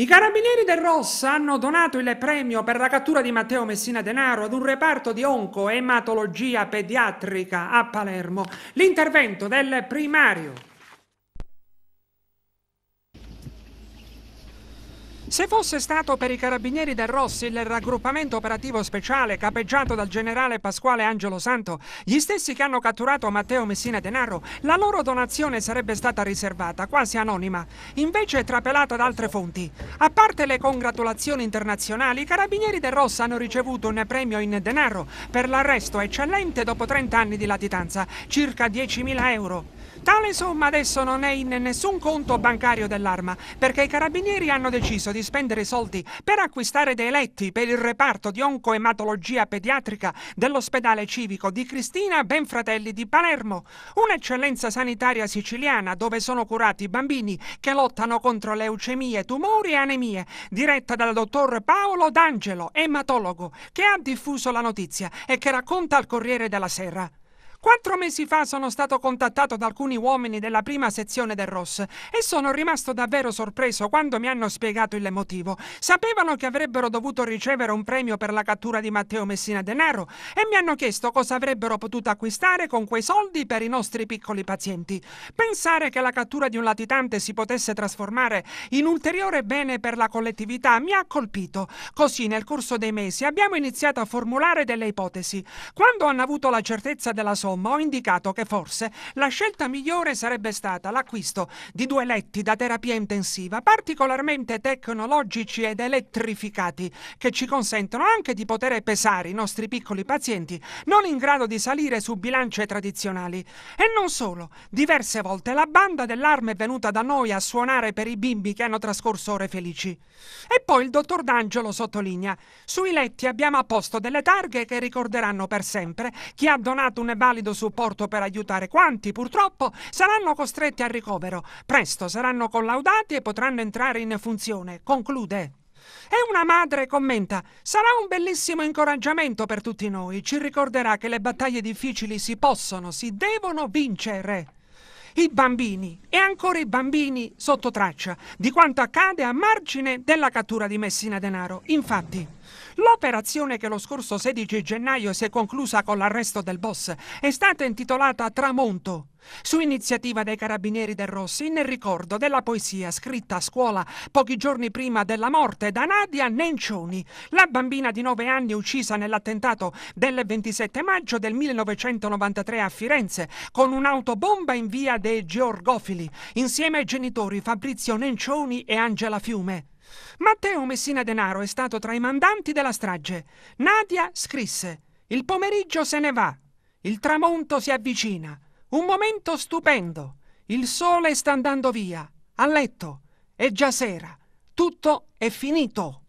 I carabinieri del Rossa hanno donato il premio per la cattura di Matteo Messina Denaro ad un reparto di oncoematologia pediatrica a Palermo. L'intervento del primario Se fosse stato per i carabinieri del Rossi il raggruppamento operativo speciale capeggiato dal generale Pasquale Angelo Santo, gli stessi che hanno catturato Matteo Messina Denaro, la loro donazione sarebbe stata riservata, quasi anonima, invece è trapelata da altre fonti. A parte le congratulazioni internazionali, i carabinieri del Rossi hanno ricevuto un premio in denaro per l'arresto eccellente dopo 30 anni di latitanza, circa 10.000 euro. Tale somma adesso non è in nessun conto bancario dell'arma, perché i carabinieri hanno deciso di spendere soldi per acquistare dei letti per il reparto di oncoematologia pediatrica dell'ospedale civico di Cristina Benfratelli di Palermo, un'eccellenza sanitaria siciliana dove sono curati bambini che lottano contro leucemie, tumori e anemie, diretta dal dottor Paolo D'Angelo, ematologo, che ha diffuso la notizia e che racconta al Corriere della Serra. Quattro mesi fa sono stato contattato da alcuni uomini della prima sezione del ROS e sono rimasto davvero sorpreso quando mi hanno spiegato il motivo. Sapevano che avrebbero dovuto ricevere un premio per la cattura di Matteo Messina Denaro e mi hanno chiesto cosa avrebbero potuto acquistare con quei soldi per i nostri piccoli pazienti. Pensare che la cattura di un latitante si potesse trasformare in ulteriore bene per la collettività mi ha colpito. Così nel corso dei mesi abbiamo iniziato a formulare delle ipotesi. Quando hanno avuto la certezza della sorte, insomma, ho indicato che forse la scelta migliore sarebbe stata l'acquisto di due letti da terapia intensiva particolarmente tecnologici ed elettrificati che ci consentono anche di poter pesare i nostri piccoli pazienti non in grado di salire su bilance tradizionali. E non solo, diverse volte la banda dell'arma è venuta da noi a suonare per i bimbi che hanno trascorso ore felici. E poi il dottor D'Angelo sottolinea, sui letti abbiamo apposto delle targhe che ricorderanno per sempre chi ha donato un valido valido supporto per aiutare quanti, purtroppo, saranno costretti al ricovero. Presto saranno collaudati e potranno entrare in funzione. Conclude. E una madre commenta: Sarà un bellissimo incoraggiamento per tutti noi. Ci ricorderà che le battaglie difficili si possono, si devono vincere. I bambini e ancora i bambini sotto traccia di quanto accade a margine della cattura di Messina Denaro. Infatti. L'operazione che lo scorso 16 gennaio si è conclusa con l'arresto del boss è stata intitolata Tramonto, su iniziativa dei carabinieri del Rossi nel ricordo della poesia scritta a scuola pochi giorni prima della morte da Nadia Nencioni, la bambina di 9 anni uccisa nell'attentato del 27 maggio del 1993 a Firenze con un'autobomba in via dei Georgofili, insieme ai genitori Fabrizio Nencioni e Angela Fiume. Matteo Messina Denaro è stato tra i mandanti della strage. Nadia scrisse: Il pomeriggio se ne va. Il tramonto si avvicina. Un momento stupendo. Il sole sta andando via. A letto. È già sera. Tutto è finito.